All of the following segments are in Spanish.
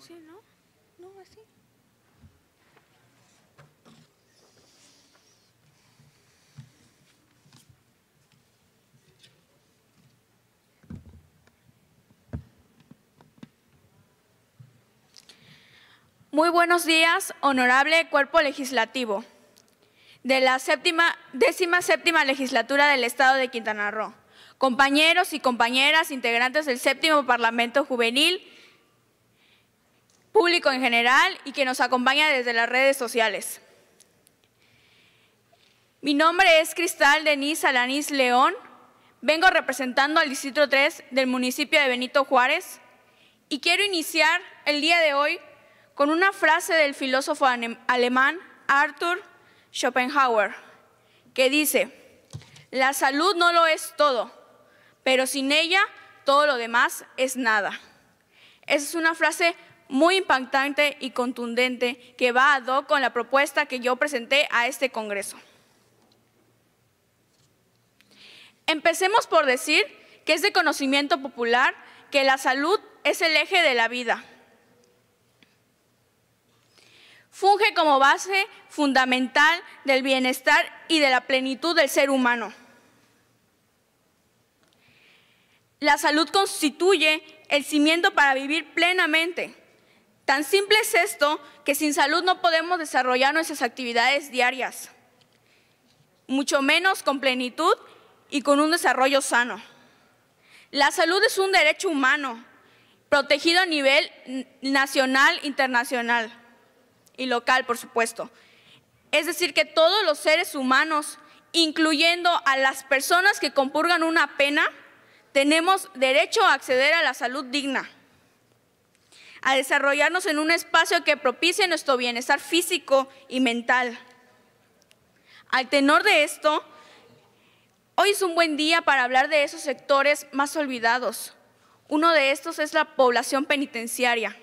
Sí, ¿no? No, Muy buenos días, honorable cuerpo legislativo de la séptima, décima séptima legislatura del Estado de Quintana Roo, compañeros y compañeras integrantes del séptimo Parlamento Juvenil público en general y que nos acompaña desde las redes sociales. Mi nombre es Cristal Denise Alanis León. Vengo representando al Distrito 3 del municipio de Benito Juárez y quiero iniciar el día de hoy con una frase del filósofo alemán Arthur Schopenhauer, que dice, la salud no lo es todo, pero sin ella todo lo demás es nada. Esa es una frase muy impactante y contundente que va a do con la propuesta que yo presenté a este Congreso. Empecemos por decir que es de conocimiento popular que la salud es el eje de la vida. Funge como base fundamental del bienestar y de la plenitud del ser humano. La salud constituye el cimiento para vivir plenamente, Tan simple es esto que sin salud no podemos desarrollar nuestras actividades diarias, mucho menos con plenitud y con un desarrollo sano. La salud es un derecho humano protegido a nivel nacional, internacional y local, por supuesto. Es decir, que todos los seres humanos, incluyendo a las personas que compurgan una pena, tenemos derecho a acceder a la salud digna a desarrollarnos en un espacio que propicie nuestro bienestar físico y mental. Al tenor de esto, hoy es un buen día para hablar de esos sectores más olvidados. Uno de estos es la población penitenciaria.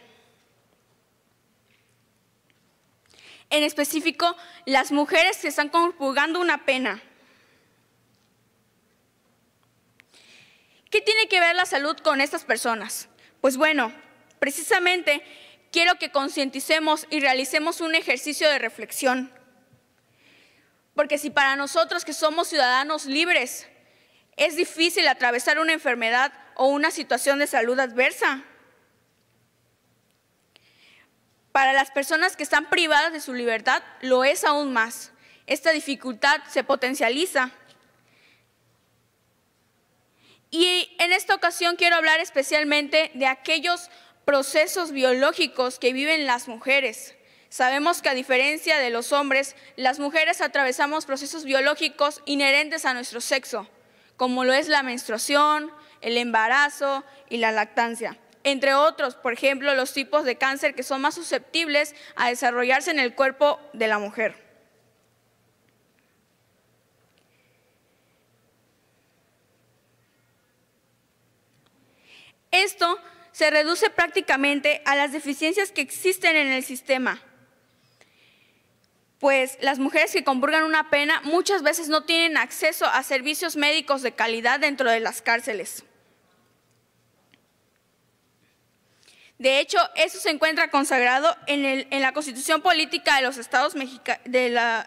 En específico, las mujeres que están conjugando una pena. ¿Qué tiene que ver la salud con estas personas? Pues bueno, precisamente quiero que concienticemos y realicemos un ejercicio de reflexión. Porque si para nosotros que somos ciudadanos libres es difícil atravesar una enfermedad o una situación de salud adversa, para las personas que están privadas de su libertad lo es aún más. Esta dificultad se potencializa. Y en esta ocasión quiero hablar especialmente de aquellos procesos biológicos que viven las mujeres. Sabemos que a diferencia de los hombres, las mujeres atravesamos procesos biológicos inherentes a nuestro sexo, como lo es la menstruación, el embarazo y la lactancia. Entre otros, por ejemplo, los tipos de cáncer que son más susceptibles a desarrollarse en el cuerpo de la mujer. Esto se reduce prácticamente a las deficiencias que existen en el sistema. Pues las mujeres que compurgan una pena muchas veces no tienen acceso a servicios médicos de calidad dentro de las cárceles. De hecho, eso se encuentra consagrado en, la Constitución Política de los, Estados de,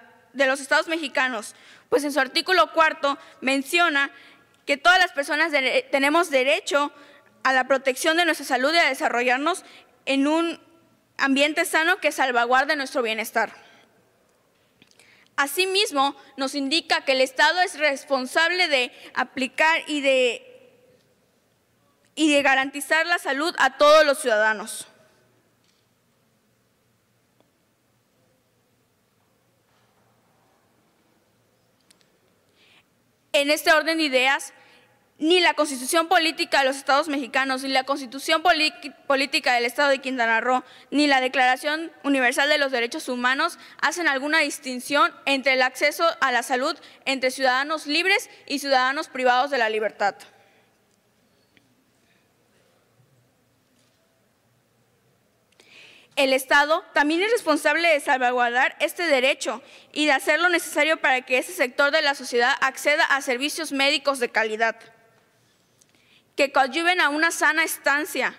los Estados Mexicanos, pues en su artículo cuarto menciona que todas las personas tenemos derecho a la protección de nuestra salud y a desarrollarnos en un ambiente sano que salvaguarde nuestro bienestar. Asimismo, nos indica que el Estado es responsable de aplicar y de, y de garantizar la salud a todos los ciudadanos. En este orden de ideas, ni la constitución política de los estados mexicanos, ni la constitución política del estado de Quintana Roo, ni la Declaración Universal de los Derechos Humanos hacen alguna distinción entre el acceso a la salud entre ciudadanos libres y ciudadanos privados de la libertad. el Estado también es responsable de salvaguardar este derecho y de hacer lo necesario para que ese sector de la sociedad acceda a servicios médicos de calidad que coadyuven a una sana estancia.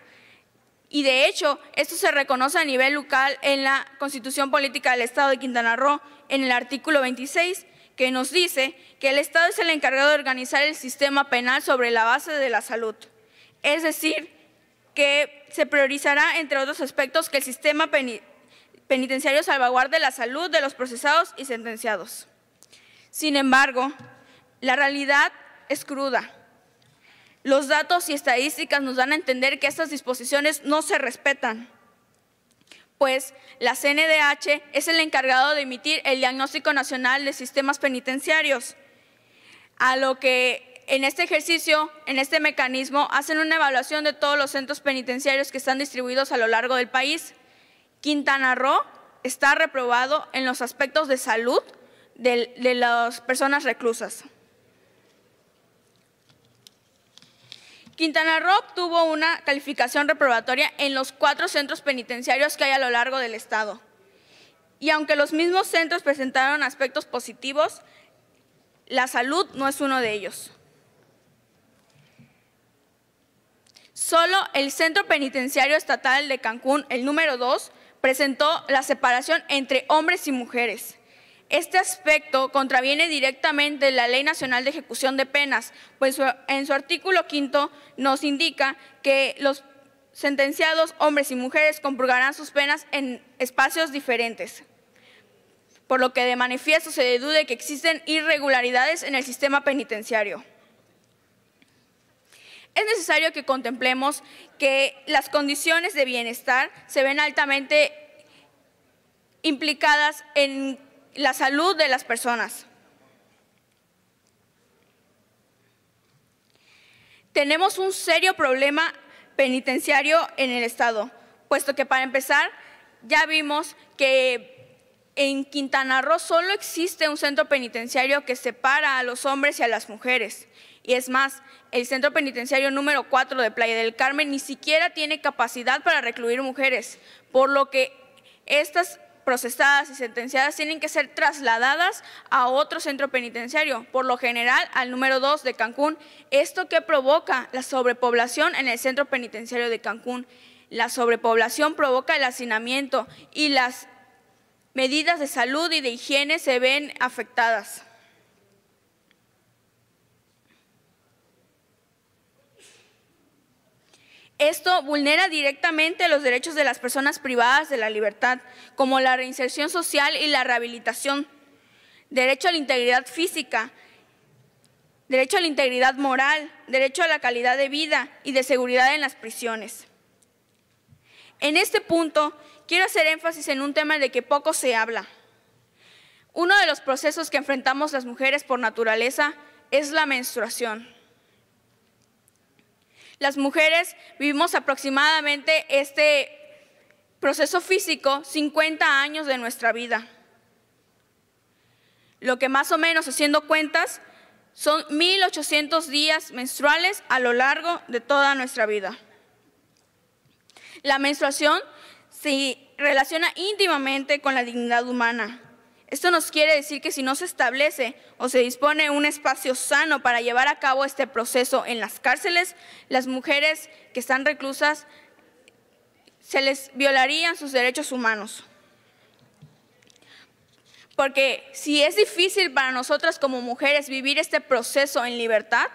Y de hecho, esto se reconoce a nivel local en la Constitución Política del Estado de Quintana Roo, en el artículo 26, que nos dice que el Estado es el encargado de organizar el sistema penal sobre la base de la salud. Es decir, que se priorizará, entre otros aspectos, que el sistema penitenciario salvaguarde la salud de los procesados y sentenciados. Sin embargo, la realidad es cruda los datos y estadísticas nos dan a entender que estas disposiciones no se respetan, pues la CNDH es el encargado de emitir el Diagnóstico Nacional de Sistemas Penitenciarios, a lo que en este ejercicio, en este mecanismo, hacen una evaluación de todos los centros penitenciarios que están distribuidos a lo largo del país. Quintana Roo está reprobado en los aspectos de salud de, las personas reclusas. Quintana Roo tuvo una calificación reprobatoria en los cuatro centros penitenciarios que hay a lo largo del estado. Y aunque los mismos centros presentaron aspectos positivos, la salud no es uno de ellos. Solo el Centro Penitenciario Estatal de Cancún, el número dos, presentó la separación entre hombres y mujeres. Este aspecto contraviene directamente la Ley Nacional de Ejecución de Penas, pues en su artículo quinto nos indica que los sentenciados, hombres y mujeres, comprugarán sus penas en espacios diferentes, por lo que de manifiesto se dedude que existen irregularidades en el sistema penitenciario. Es necesario que contemplemos que las condiciones de bienestar se ven altamente implicadas en la salud de las personas. Tenemos un serio problema penitenciario en el Estado, puesto que para empezar ya vimos que en Quintana Roo solo existe un centro penitenciario que separa a los hombres y a las mujeres. Y es más, el centro penitenciario número 4 de Playa del Carmen ni siquiera tiene capacidad para recluir mujeres, por lo que estas procesadas y sentenciadas tienen que ser trasladadas a otro centro penitenciario, por lo general al número 2 de Cancún. Esto que provoca la sobrepoblación en el centro penitenciario de Cancún. La sobrepoblación provoca el hacinamiento y las medidas de salud y de higiene se ven afectadas. Esto vulnera directamente los derechos de las personas privadas de la libertad, como la reinserción social y la rehabilitación, derecho a la integridad física, derecho a la integridad moral, derecho a la calidad de vida y de seguridad en las prisiones. En este punto, quiero hacer énfasis en un tema de que poco se habla. Uno de los procesos que enfrentamos las mujeres por naturaleza es la menstruación. Las mujeres vivimos aproximadamente este proceso físico 50 años de nuestra vida. Lo que más o menos haciendo cuentas son 1.800 días menstruales a lo largo de toda nuestra vida. La menstruación se relaciona íntimamente con la dignidad humana. Esto nos quiere decir que si no se establece o se dispone un espacio sano para llevar a cabo este proceso en las cárceles, las mujeres que están reclusas se les violarían sus derechos humanos. Porque si es difícil para nosotras como mujeres vivir este proceso en libertad,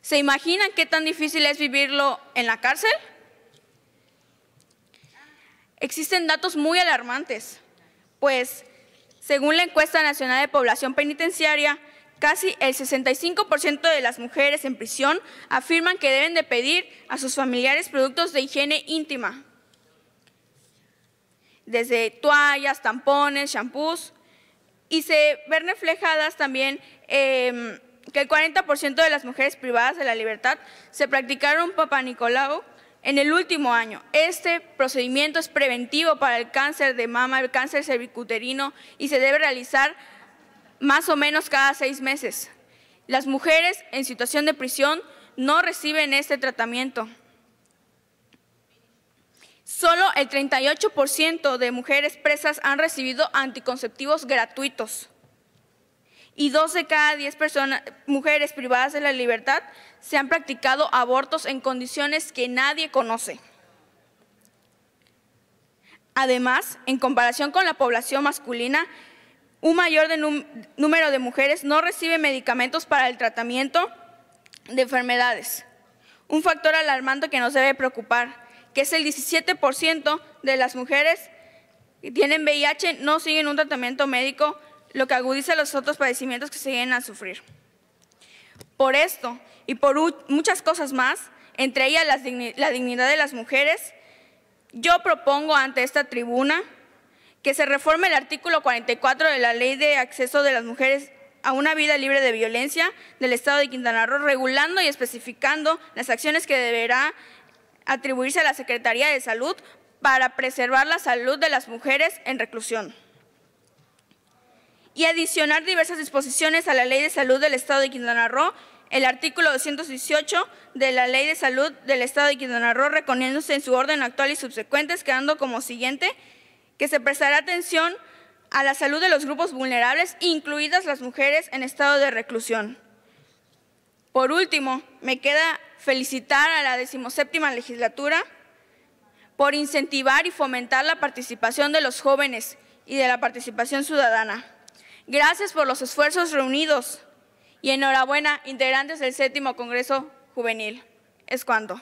¿se imaginan qué tan difícil es vivirlo en la cárcel? Existen datos muy alarmantes, pues según la encuesta nacional de población penitenciaria, casi el 65% de las mujeres en prisión afirman que deben de pedir a sus familiares productos de higiene íntima, desde toallas, tampones, champús, y se ven reflejadas también em, que el 40% de las mujeres privadas de la libertad se practicaron papa Nicolau en el último año. Este procedimiento es preventivo para el cáncer de mama, el cáncer cervicuterino y se debe realizar más o menos cada seis meses. Las mujeres en situación de prisión no reciben este tratamiento. Solo el 38% de mujeres presas han recibido anticonceptivos gratuitos y dos de cada diez mujeres privadas de la libertad se han practicado abortos en condiciones que nadie conoce. Además, en comparación con la población masculina, un mayor número de mujeres no recibe medicamentos para el tratamiento de enfermedades. Un factor alarmante que nos debe preocupar, que es el 17% de las mujeres que tienen VIH no siguen un tratamiento médico lo que agudiza los otros padecimientos que se vienen a sufrir. Por esto y por muchas cosas más, entre ellas la, la dignidad de las mujeres, yo propongo ante esta tribuna que se reforme el artículo 44 de la Ley de Acceso de las Mujeres a una vida libre de violencia del Estado de Quintana Roo, regulando y especificando las acciones que deberá atribuirse a la Secretaría de Salud para preservar la salud de las mujeres en reclusión y adicionar diversas disposiciones a la Ley de Salud del Estado de Quintana Roo, el artículo 218 de la Ley de Salud del Estado de Quintana Roo, reconociéndose en su orden actual y subsecuentes, quedando como siguiente, que se prestará atención a la salud de los grupos vulnerables, incluidas las mujeres en estado de reclusión. Por último, me queda felicitar a la decimoséptima legislatura por incentivar y fomentar la participación de los jóvenes y de la participación ciudadana. Gracias por los esfuerzos reunidos y enhorabuena, integrantes del séptimo Congreso Juvenil. Es cuando.